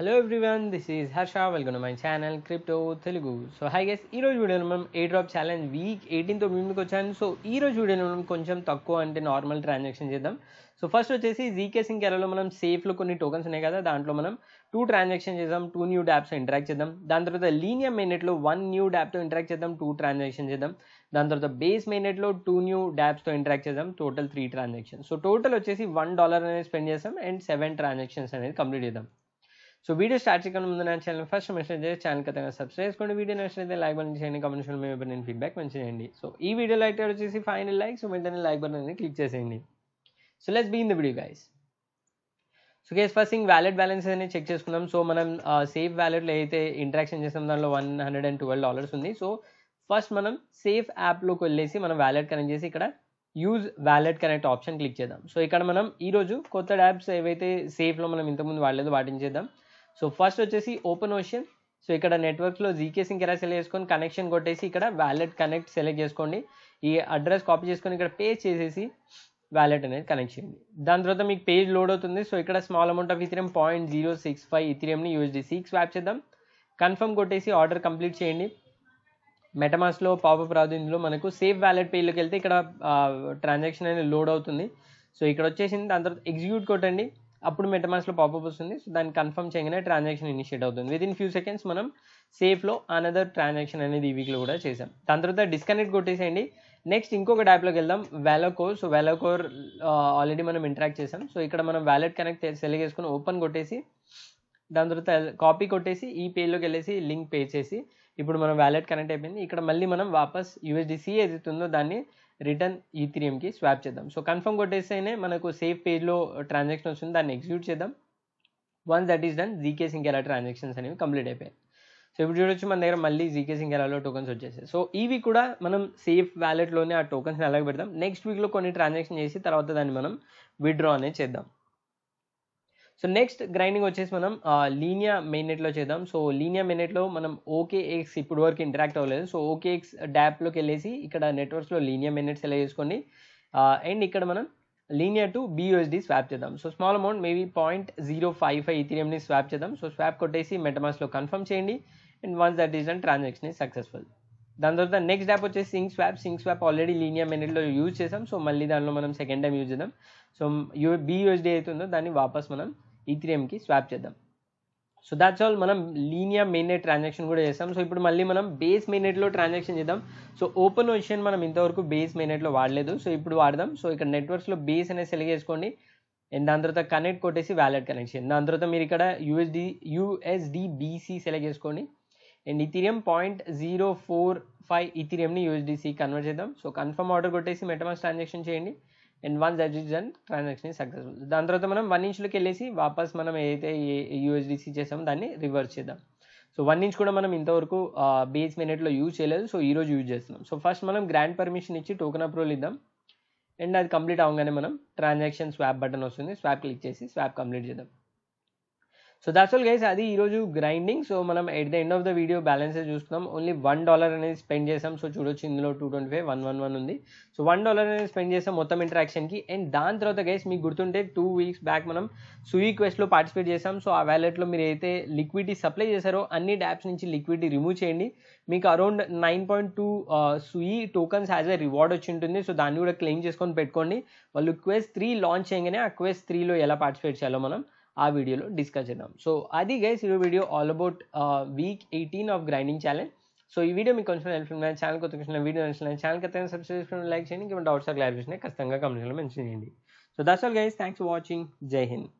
hello everyone this is Harsha welcome to my channel crypto Telugu so hi guys ఈ రోజు వీడియోలో మనం ఏ డ్రాప్ ఛాలెంజ్ వీక్ ఎయిటీన్తో ముందుకు వచ్చాను సో ఈ రోజు వీడియోలో మనం కొంచెం తక్కువ అంటే నార్మల్ ట్రాన్సాక్షన్ చేద్దాం సో ఫస్ట్ వచ్చేసి జీకే సింగ్ కేరళలో మనం సేఫ్లో కొన్ని టోకన్స్ ఉన్నాయి కదా దాంట్లో మనం టూ ట్రాన్సాక్షన్ చేద్దాం టూ న్యూ డ్యాప్స్ ఇంటరాక్ట్ చేద్దాం దాని తర్వాత లీనియర్ మెయినెట్లో వన్ న్యూ డ్యాప్తో ఇంటరాక్ట్ చేద్దాం టూ ట్రాన్సాక్షన్ చేద్దాం దాని తర్వాత బేస్ మెయినెట్లో టూ న్యూ డ్యాప్స్తో ఇంటరాక్ట్ చేద్దాం total three transaction so total వచ్చేసి వన్ డాలర్ అనేది స్పెండ్ చేస్తాం అండ్ సెవెన్ ట్రాన్సాక్షన్స్ అనేది కంప్లీట్ చేద్దాం ಸೊ ವೀಡಿಯೋ ಸ್ಟಾರ್ಟ್ ಸಿಕ್ಕನ್ನು ಮುಂದೆ ನಾನು ఛానల్ ఫస్ట్ మెసేజ్ చేసి ఛానల్ కథగా సబ్స్క్రైబ్ చేసుకోండి వీడియో నచ్చినైతే లైక్ బటన్ చేయండి కామెంట్స్ మేము ఇప్పుడు నేను ఫీడ్బ్యాక్ మెన్షన్ చేయండి సో ఈ వీడియో లైక్ వచ్చేసి ఫైవ్ లైక్ సో వెంటనే లైక్ బటన్ అనేది క్లిక్ చేసేయండి so let's be in the video guys so కేస్ ఫస్ట్ థింగ్ వ్యాಲೆಟ್ బ్యాలెన్సెస్ అనేది చెక్ చేసుకుందాం సో మనం సేఫ్ వ్యాలెట్లో అయితే ఇంటరాక్షన్ చేసాం దానిలో one hundred and twelve dollars ఉంది సో ఫస్ట్ మనం సేఫ్ యాప్లోకి వెళ్ళేసి మనం వ్యాలెట్ కనెక్ట్ చేసి ఇక్కడ use wallet connect option click చేద్దాం సో ఇక్కడ మనం ఈరోజు కొత్త యాప్స్ ఏవైతే సేఫ్లో మనం ఇంతకుముందు వాడలేదు వాటిని చేద్దాం సో ఫస్ట్ వచ్చేసి ఓపెన్ ఓషన్ సో ఇక్కడ నెట్వర్క్లో జీకే సింక్ ఎలా సెలెక్ట్ చేసుకొని కనెక్షన్ కొట్టేసి ఇక్కడ వ్యాలెట్ కనెక్ట్ సెలెక్ట్ చేసుకోండి ఈ అడ్రస్ కాపీ చేసుకొని ఇక్కడ పేజ్ చేసేసి వ్యాలెట్ అనేది కనెక్ట్ చేయండి దాని తర్వాత మీకు పేజ్ లోడ్ అవుతుంది సో ఇక్కడ small amount of ethereum point zero six five ఇథిరియంని చేసి సిక్స్ వ్యాప్ చేద్దాం కన్ఫర్మ్ కొట్టేసి ఆర్డర్ కంప్లీట్ చేయండి మెటమాస్లో పాపప్ రాదు ఇందులో మనకు సేఫ్ వ్యాలెట్ పేజ్లోకి వెళ్తే ఇక్కడ ట్రాన్సాక్షన్ అనేది లోడ్ అవుతుంది సో ఇక్కడ వచ్చేసింది దాని తర్వాత ఎగ్జిక్యూట్ కొట్టండి అప్పుడు మెటమాస్లో పాపప్ వస్తుంది సో దాన్ని కన్ఫర్మ్ చేయగానే ట్రాన్సాక్షన్ ఇనిషియేట్ అవుతుంది విత్ ఇన్ ఫ్యూ సెకండ్స్ మనం సేఫ్లో అనదర్ ట్రాన్సాక్షన్ అనేది ఈ వీక్లో కూడా చేసాం దాని తర్వాత డిస్కనెక్ట్ కొట్టేసేయండి నెక్స్ట్ ఇంకొక యాప్లోకి వెళ్దాం వ్యాలోకోర్ సో వ్యాలోకోర్ ఆల్రెడీ మనం ఇంటరాక్ట్ చేసాం సో ఇక్కడ మనం వ్యాలెట్ కనెక్ట్ సెలెక్ట్ చేసుకుని ఓపెన్ కొట్టేసి దాని తర్వాత కాపీ కొట్టేసి ఈ పేజ్లోకి వెళ్ళేసి లింక్ పే చేసి ఇప్పుడు మనం వ్యాలెట్ కనెక్ట్ అయిపోయింది ఇక్కడ మళ్ళీ మనం వాపస్ యూఎస్డిసి ఏదైతే ఉందో దాన్ని రిటర్న్ ఈథిరియంకి స్వాప్ చేద్దాం సో కన్ఫర్మ్ కొట్టేస్తేనే మనకు సేఫ్ పేజ్లో ట్రాన్సాక్షన్ వస్తుంది దాన్ని ఎగ్జిక్యూట్ చేద్దాం one that is done ZK sync era transactions అనేవి కంప్లీట్ అయిపోయాయి సో ఇప్పుడు చూడొచ్చు మన దగ్గర మళ్ళీ జీకే సింకెలాలో టోకన్స్ వచ్చేసాయి సో ఇవి కూడా మనం సేఫ్ వ్యాలెట్లోనే ఆ టోకన్స్ని అలాగే పెడదాం నెక్స్ట్ వీక్లో కొన్ని ట్రాన్సాక్షన్ చేసి తర్వాత దాన్ని మనం విత్డ్రా అనేది చేద్దాం సో నెక్స్ట్ గ్రైండింగ్ వచ్చేసి మనం లీనియా మెయినెట్లో చేద్దాం సో లీనియా మెయినెట్లో మనం ఓకేఎక్స్ ఇప్పుడు వరకు ఇంటరాక్ట్ అవ్వలేదు సో ఓకేఎక్స్ డ్యాప్లోకి వెళ్ళేసి ఇక్కడ నెట్వర్క్స్లో లీనియా మెయినెట్ సెలెక్ట్ చేసుకోండి అండ్ ఇక్కడ మనం లీనియర్ టు బీయూఎస్డి స్వాప్ చేద్దాం so small amount maybe point zero five five ఇథీరియంని స్వాప్ చేద్దాం సో స్వాప్ కొట్టేసి మెటమాస్లో కన్ఫర్మ్ చేయండి and once that is and transaction successful దాని తర్వాత నెక్స్ట్ యాప్ వచ్చేసి sync swap sync swap already Linea మెనెట్లో యూజ్ చేసాం సో మళ్ళీ దానిలో మనం సెకండ్ టైం యూజ్ చేద్దాం సో యూ బీయూఎస్డి అవుతుందో దాన్ని వాపస్ మనం ఈథీరియంకి e స్వాప్ చేద్దాం సో దాట్స్ ఆల్ మనం లీనియా మెయిన్ నెట్ ట్రాన్సాక్షన్ కూడా చేస్తాం సో ఇప్పుడు మళ్ళీ మనం బేస్ మెయిన్ నెట్లో ట్రాన్సాక్షన్ చేద్దాం సో ఓపెన్ ఓషన్ మనం ఇంతవరకు బేస్ మెయిన్ నెట్లో వాడలేదు సో ఇప్పుడు వాడదాం సో ఇక్కడ నెట్వర్క్స్లో బేస్ అనేది సెలెక్ట్ చేసుకోండి దాని తర్వాత కనెక్ట్ కొట్టేసి వ్యాలెట్ కనెక్షన్ దాని తర్వాత మీరు ఇక్కడ యూఎస్డి యూఎస్డి బీసీ సెలెక్ట్ చేసుకోండి and ethereum point zero four five ఇథీరియంని యూఎస్డిసి కన్వర్ట్ చేద్దాం సో కన్ఫర్మ్ ఆర్డర్ కొట్టేసి మెటమాస్ ట్రాన్సాక్షన్ చేయండి and once that is done transaction is successful దాని తర్వాత మనం వన్ ఇంచ్లోకి వెళ్ళేసి వాపస్ మనం ఏదైతే యూఎస్డిసి చేసామో దాన్ని రివర్స్ చేద్దాం సో వన్ ఇంచ్ కూడా మనం ఇంతవరకు బేస్ మినిట్లో యూజ్ చేయలేదు సో ఈరోజు యూజ్ చేస్తున్నాం సో ఫస్ట్ మనం గ్రాండ్ పర్మిషన్ ఇచ్చి టోకెన్ అప్రూవల్ ఇద్దాం అండ్ అది కంప్లీట్ అవగానే మనం ట్రాన్సాక్షన్ స్వాప్ బటన్ వస్తుంది స్వాప్ క్లిక్ చేసి స్వాప్ కంప్లీట్ చేద్దాం సో దాట్స్ ఆల్ గైస్ అది ఈరోజు గ్రైండింగ్ సో మనం at the end of the video balance చూస్తున్నాం ఓన్లీ వన్ డాలర్ అనేది స్పెండ్ చేసాం సో చూడొచ్చు ఇందులో two twenty five one one one ఉంది సో వన్ డాలర్ అనేది స్పెండ్ చేసాం మొత్తం ఇంటరాక్షన్కి అండ్ దాని తర్వాత గైస్ మీకు గుర్తుంటే టూ వీక్స్ బ్యాక్ మనం స్విగ్గీ క్వెస్ట్లో పార్టిసిపేట్ చేసాం సో ఆ వ్యాలెట్లో మీరు అయితే లిక్విడిటీ సప్లై చేశారో అన్ని యాప్స్ నుంచి లిక్విడిటీ రిమూవ్ చేయండి మీకు around nine point two Sui tokens as a reward వచ్చి ఉంటుంది సో దాన్ని కూడా క్లెయిమ్ చేసుకొని పెట్టుకోండి వాళ్ళు క్వెస్ త్రీ లాంచ్ చేయగానే ఆ క్వెస్ త్రీలో ఎలా పార్టిసిపేట్ చేయాలో మనం ఆ వీడియోలో డిస్కస్ చేద్దాం సో అది గైస్ uh, ఈ video all about week eighteen of grinding challenge so ఈ వీడియో మీకు కొంచెం హెల్ప్ ఉన్నాయి ఛానల్ కొత్త కొంచెం వీడియో నచ్చిన ఛానల్ కొత్త సబ్స్క్రైబ్ చేసుకోండి లైక్ చేయండి ఇంకా డౌట్స్ క్లారిఫికేషన్ ఖచ్చితంగా కమెంట్స్లో మెన్షన్ చేయండి so that's all guys thanks for watching జై హింద్